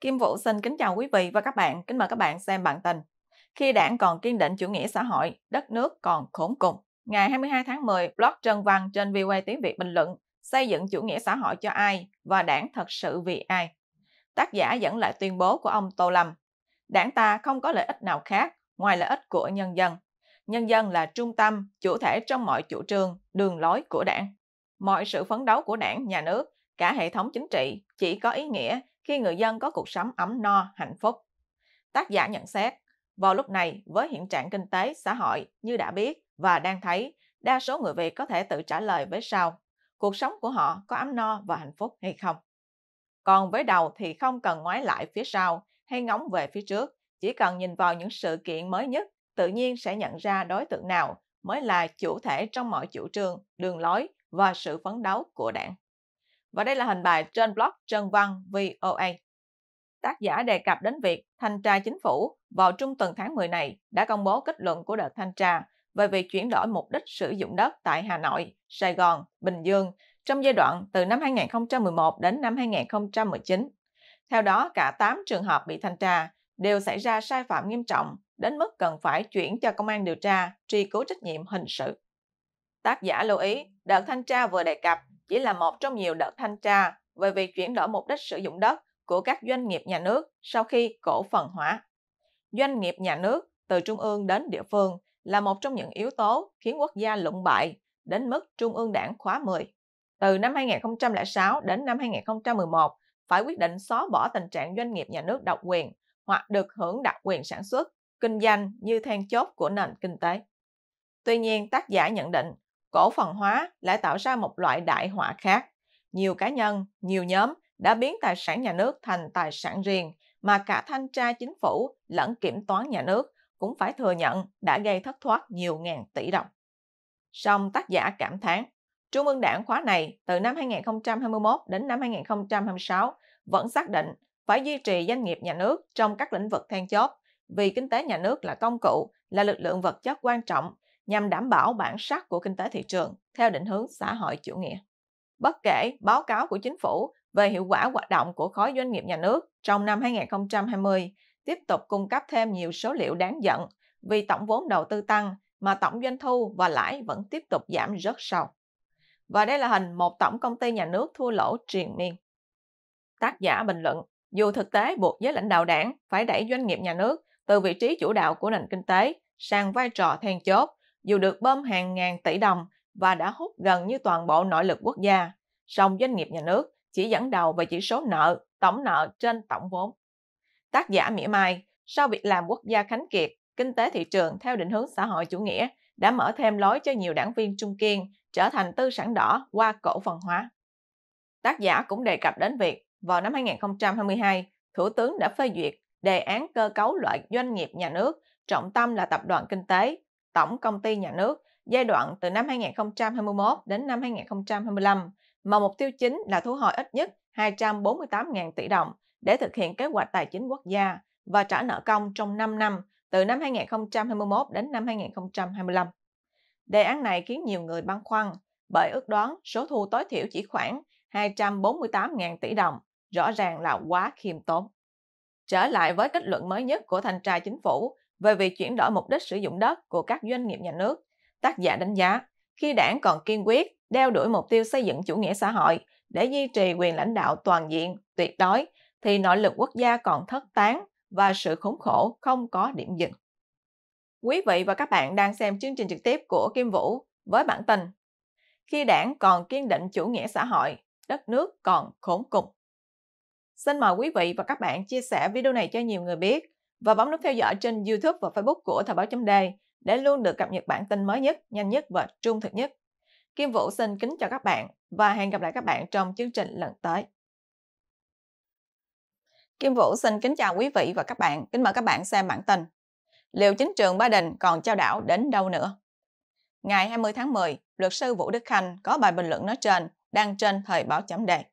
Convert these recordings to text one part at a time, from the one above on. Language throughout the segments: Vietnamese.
Kim Vũ xin kính chào quý vị và các bạn, kính mời các bạn xem bản tin. Khi đảng còn kiên định chủ nghĩa xã hội, đất nước còn khốn cùng. Ngày 22 tháng 10, blog Trân Văn trên VQ Tiếng Việt bình luận xây dựng chủ nghĩa xã hội cho ai và đảng thật sự vì ai. Tác giả dẫn lại tuyên bố của ông Tô Lâm. Đảng ta không có lợi ích nào khác ngoài lợi ích của nhân dân. Nhân dân là trung tâm, chủ thể trong mọi chủ trương, đường lối của đảng. Mọi sự phấn đấu của đảng, nhà nước, cả hệ thống chính trị chỉ có ý nghĩa khi người dân có cuộc sống ấm no, hạnh phúc. Tác giả nhận xét, vào lúc này với hiện trạng kinh tế, xã hội như đã biết và đang thấy, đa số người Việt có thể tự trả lời với sao cuộc sống của họ có ấm no và hạnh phúc hay không. Còn với đầu thì không cần ngoái lại phía sau hay ngóng về phía trước, chỉ cần nhìn vào những sự kiện mới nhất, tự nhiên sẽ nhận ra đối tượng nào mới là chủ thể trong mọi chủ trương, đường lối và sự phấn đấu của đảng. Và đây là hình bài trên blog Trân Văn VOA. Tác giả đề cập đến việc Thanh tra Chính phủ vào trung tuần tháng 10 này đã công bố kết luận của đợt thanh tra về việc chuyển đổi mục đích sử dụng đất tại Hà Nội, Sài Gòn, Bình Dương trong giai đoạn từ năm 2011 đến năm 2019. Theo đó, cả 8 trường hợp bị thanh tra đều xảy ra sai phạm nghiêm trọng đến mức cần phải chuyển cho công an điều tra truy cứu trách nhiệm hình sự. Tác giả lưu ý, đợt thanh tra vừa đề cập chỉ là một trong nhiều đợt thanh tra về việc chuyển đổi mục đích sử dụng đất của các doanh nghiệp nhà nước sau khi cổ phần hóa. Doanh nghiệp nhà nước từ trung ương đến địa phương là một trong những yếu tố khiến quốc gia lụng bại đến mức Trung ương Đảng khóa 10. Từ năm 2006 đến năm 2011 phải quyết định xóa bỏ tình trạng doanh nghiệp nhà nước độc quyền hoặc được hưởng đặc quyền sản xuất, kinh doanh như then chốt của nền kinh tế. Tuy nhiên, tác giả nhận định cổ phần hóa lại tạo ra một loại đại họa khác. Nhiều cá nhân, nhiều nhóm đã biến tài sản nhà nước thành tài sản riêng mà cả thanh tra chính phủ lẫn kiểm toán nhà nước cũng phải thừa nhận đã gây thất thoát nhiều ngàn tỷ đồng. Song tác giả cảm thán, Trung ương Đảng khóa này từ năm 2021 đến năm 2026 vẫn xác định phải duy trì doanh nghiệp nhà nước trong các lĩnh vực then chốt vì kinh tế nhà nước là công cụ, là lực lượng vật chất quan trọng nhằm đảm bảo bản sắc của kinh tế thị trường theo định hướng xã hội chủ nghĩa. Bất kể báo cáo của chính phủ về hiệu quả hoạt động của khối doanh nghiệp nhà nước trong năm 2020 tiếp tục cung cấp thêm nhiều số liệu đáng giận vì tổng vốn đầu tư tăng mà tổng doanh thu và lãi vẫn tiếp tục giảm rất sâu. Và đây là hình một tổng công ty nhà nước thua lỗ triền miên. Tác giả bình luận, dù thực tế buộc giới lãnh đạo đảng phải đẩy doanh nghiệp nhà nước từ vị trí chủ đạo của nền kinh tế sang vai trò then chốt dù được bơm hàng ngàn tỷ đồng và đã hút gần như toàn bộ nội lực quốc gia, song doanh nghiệp nhà nước chỉ dẫn đầu về chỉ số nợ, tổng nợ trên tổng vốn. Tác giả mỉa mai, sau việc làm quốc gia khánh kiệt, kinh tế thị trường theo định hướng xã hội chủ nghĩa đã mở thêm lối cho nhiều đảng viên trung kiên trở thành tư sản đỏ qua cổ phần hóa. Tác giả cũng đề cập đến việc vào năm 2022, Thủ tướng đã phê duyệt đề án cơ cấu loại doanh nghiệp nhà nước, trọng tâm là tập đoàn kinh tế, Tổng Công ty Nhà nước giai đoạn từ năm 2021 đến năm 2025, mà mục tiêu chính là thu hồi ít nhất 248.000 tỷ đồng để thực hiện kế hoạch tài chính quốc gia và trả nợ công trong 5 năm từ năm 2021 đến năm 2025. Đề án này khiến nhiều người băn khoăn bởi ước đoán số thu tối thiểu chỉ khoảng 248.000 tỷ đồng, rõ ràng là quá khiêm tốn. Trở lại với kết luận mới nhất của Thanh tra Chính phủ về việc chuyển đổi mục đích sử dụng đất của các doanh nghiệp nhà nước. Tác giả đánh giá, khi đảng còn kiên quyết đeo đuổi mục tiêu xây dựng chủ nghĩa xã hội để duy trì quyền lãnh đạo toàn diện, tuyệt đối, thì nội lực quốc gia còn thất tán và sự khốn khổ không có điểm dừng. Quý vị và các bạn đang xem chương trình trực tiếp của Kim Vũ với bản tin Khi đảng còn kiên định chủ nghĩa xã hội, đất nước còn khốn cùng. Xin mời quý vị và các bạn chia sẻ video này cho nhiều người biết và bấm nút theo dõi trên YouTube và Facebook của Thời báo chấm đề để luôn được cập nhật bản tin mới nhất, nhanh nhất và trung thực nhất. Kim Vũ xin kính chào các bạn và hẹn gặp lại các bạn trong chương trình lần tới. Kim Vũ xin kính chào quý vị và các bạn, kính mời các bạn xem bản tin. Liệu chính trường Ba Đình còn trao đảo đến đâu nữa? Ngày 20 tháng 10, luật sư Vũ Đức Khanh có bài bình luận nói trên đăng trên thời báo chấm đề.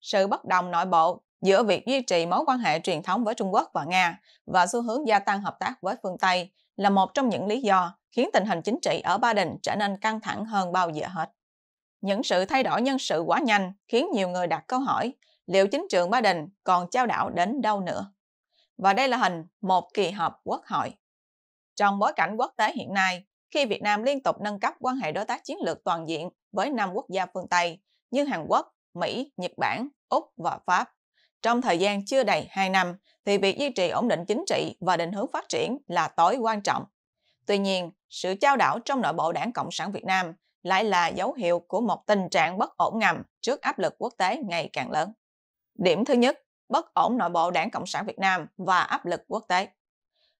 Sự bất đồng nội bộ giữa việc duy trì mối quan hệ truyền thống với Trung Quốc và Nga và xu hướng gia tăng hợp tác với phương Tây là một trong những lý do khiến tình hình chính trị ở Ba Đình trở nên căng thẳng hơn bao giờ hết. Những sự thay đổi nhân sự quá nhanh khiến nhiều người đặt câu hỏi liệu chính trường Ba Đình còn trao đảo đến đâu nữa. Và đây là hình một kỳ họp quốc hội. Trong bối cảnh quốc tế hiện nay, khi Việt Nam liên tục nâng cấp quan hệ đối tác chiến lược toàn diện với năm quốc gia phương Tây như Hàn Quốc, Mỹ, Nhật Bản, Úc và Pháp, trong thời gian chưa đầy 2 năm, thì việc duy trì ổn định chính trị và định hướng phát triển là tối quan trọng. Tuy nhiên, sự trao đảo trong nội bộ đảng Cộng sản Việt Nam lại là dấu hiệu của một tình trạng bất ổn ngầm trước áp lực quốc tế ngày càng lớn. Điểm thứ nhất, bất ổn nội bộ đảng Cộng sản Việt Nam và áp lực quốc tế.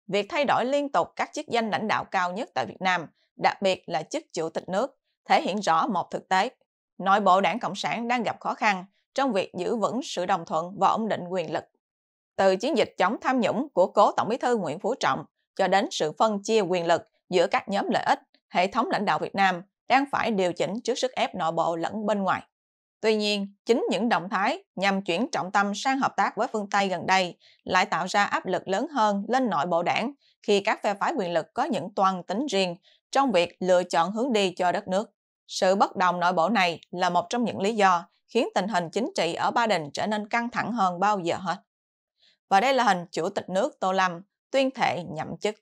Việc thay đổi liên tục các chức danh lãnh đạo cao nhất tại Việt Nam, đặc biệt là chức chủ tịch nước, thể hiện rõ một thực tế. Nội bộ đảng Cộng sản đang gặp khó khăn trong việc giữ vững sự đồng thuận và ổn định quyền lực. Từ chiến dịch chống tham nhũng của cố Tổng Bí thư Nguyễn Phú Trọng cho đến sự phân chia quyền lực giữa các nhóm lợi ích, hệ thống lãnh đạo Việt Nam đang phải điều chỉnh trước sức ép nội bộ lẫn bên ngoài. Tuy nhiên, chính những động thái nhằm chuyển trọng tâm sang hợp tác với phương Tây gần đây lại tạo ra áp lực lớn hơn lên nội bộ đảng khi các phe phái quyền lực có những toàn tính riêng trong việc lựa chọn hướng đi cho đất nước. Sự bất đồng nội bộ này là một trong những lý do khiến tình hình chính trị ở Ba Đình trở nên căng thẳng hơn bao giờ hết. Và đây là hình Chủ tịch nước Tô Lâm tuyên thệ nhậm chức.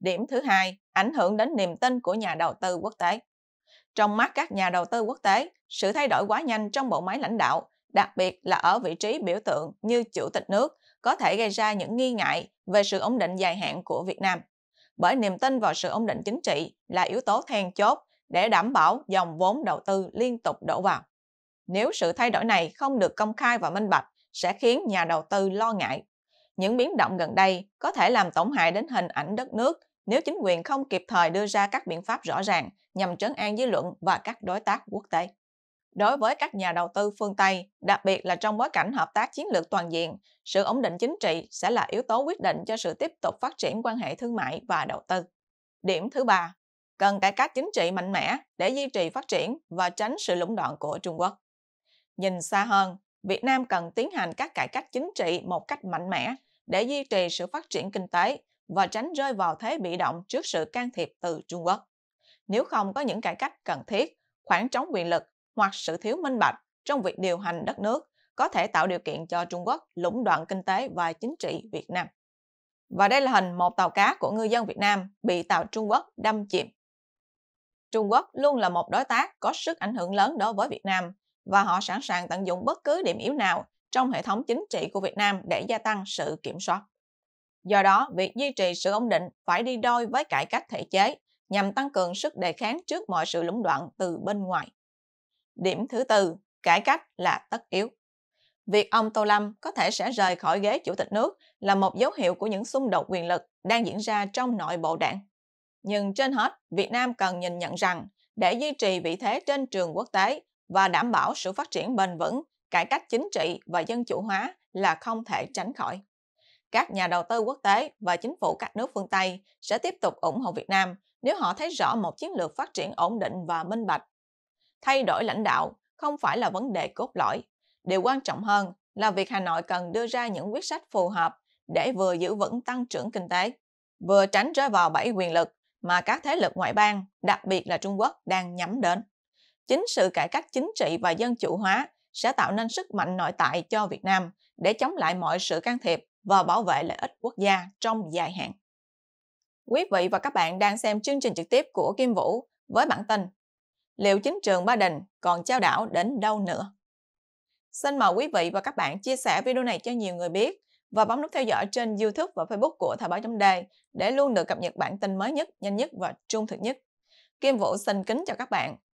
Điểm thứ hai, ảnh hưởng đến niềm tin của nhà đầu tư quốc tế. Trong mắt các nhà đầu tư quốc tế, sự thay đổi quá nhanh trong bộ máy lãnh đạo, đặc biệt là ở vị trí biểu tượng như chủ tịch nước, có thể gây ra những nghi ngại về sự ổn định dài hạn của Việt Nam. Bởi niềm tin vào sự ổn định chính trị là yếu tố then chốt để đảm bảo dòng vốn đầu tư liên tục đổ vào nếu sự thay đổi này không được công khai và minh bạch sẽ khiến nhà đầu tư lo ngại. Những biến động gần đây có thể làm tổn hại đến hình ảnh đất nước nếu chính quyền không kịp thời đưa ra các biện pháp rõ ràng nhằm trấn an dư luận và các đối tác quốc tế. Đối với các nhà đầu tư phương Tây, đặc biệt là trong bối cảnh hợp tác chiến lược toàn diện, sự ổn định chính trị sẽ là yếu tố quyết định cho sự tiếp tục phát triển quan hệ thương mại và đầu tư. Điểm thứ ba, cần cải cách chính trị mạnh mẽ để duy trì phát triển và tránh sự lũng đoạn của Trung Quốc. Nhìn xa hơn, Việt Nam cần tiến hành các cải cách chính trị một cách mạnh mẽ để duy trì sự phát triển kinh tế và tránh rơi vào thế bị động trước sự can thiệp từ Trung Quốc. Nếu không có những cải cách cần thiết, khoảng trống quyền lực hoặc sự thiếu minh bạch trong việc điều hành đất nước có thể tạo điều kiện cho Trung Quốc lũng đoạn kinh tế và chính trị Việt Nam. Và đây là hình một tàu cá của ngư dân Việt Nam bị tàu Trung Quốc đâm chìm. Trung Quốc luôn là một đối tác có sức ảnh hưởng lớn đối với Việt Nam và họ sẵn sàng tận dụng bất cứ điểm yếu nào trong hệ thống chính trị của Việt Nam để gia tăng sự kiểm soát. Do đó, việc duy trì sự ổn định phải đi đôi với cải cách thể chế nhằm tăng cường sức đề kháng trước mọi sự lũng đoạn từ bên ngoài. Điểm thứ tư, cải cách là tất yếu. Việc ông Tô Lâm có thể sẽ rời khỏi ghế chủ tịch nước là một dấu hiệu của những xung đột quyền lực đang diễn ra trong nội bộ đảng. Nhưng trên hết, Việt Nam cần nhìn nhận rằng để duy trì vị thế trên trường quốc tế và đảm bảo sự phát triển bền vững, cải cách chính trị và dân chủ hóa là không thể tránh khỏi. Các nhà đầu tư quốc tế và chính phủ các nước phương Tây sẽ tiếp tục ủng hộ Việt Nam nếu họ thấy rõ một chiến lược phát triển ổn định và minh bạch. Thay đổi lãnh đạo không phải là vấn đề cốt lõi. Điều quan trọng hơn là việc Hà Nội cần đưa ra những quyết sách phù hợp để vừa giữ vững tăng trưởng kinh tế, vừa tránh rơi vào bẫy quyền lực mà các thế lực ngoại bang, đặc biệt là Trung Quốc, đang nhắm đến chính sự cải cách chính trị và dân chủ hóa sẽ tạo nên sức mạnh nội tại cho Việt Nam để chống lại mọi sự can thiệp và bảo vệ lợi ích quốc gia trong dài hạn. Quý vị và các bạn đang xem chương trình trực tiếp của Kim Vũ với bản tin Liệu chính trường Ba Đình còn trao đảo đến đâu nữa? Xin mời quý vị và các bạn chia sẻ video này cho nhiều người biết và bấm nút theo dõi trên YouTube và Facebook của Thời báo chấm đề để luôn được cập nhật bản tin mới nhất, nhanh nhất và trung thực nhất. Kim Vũ xin kính chào các bạn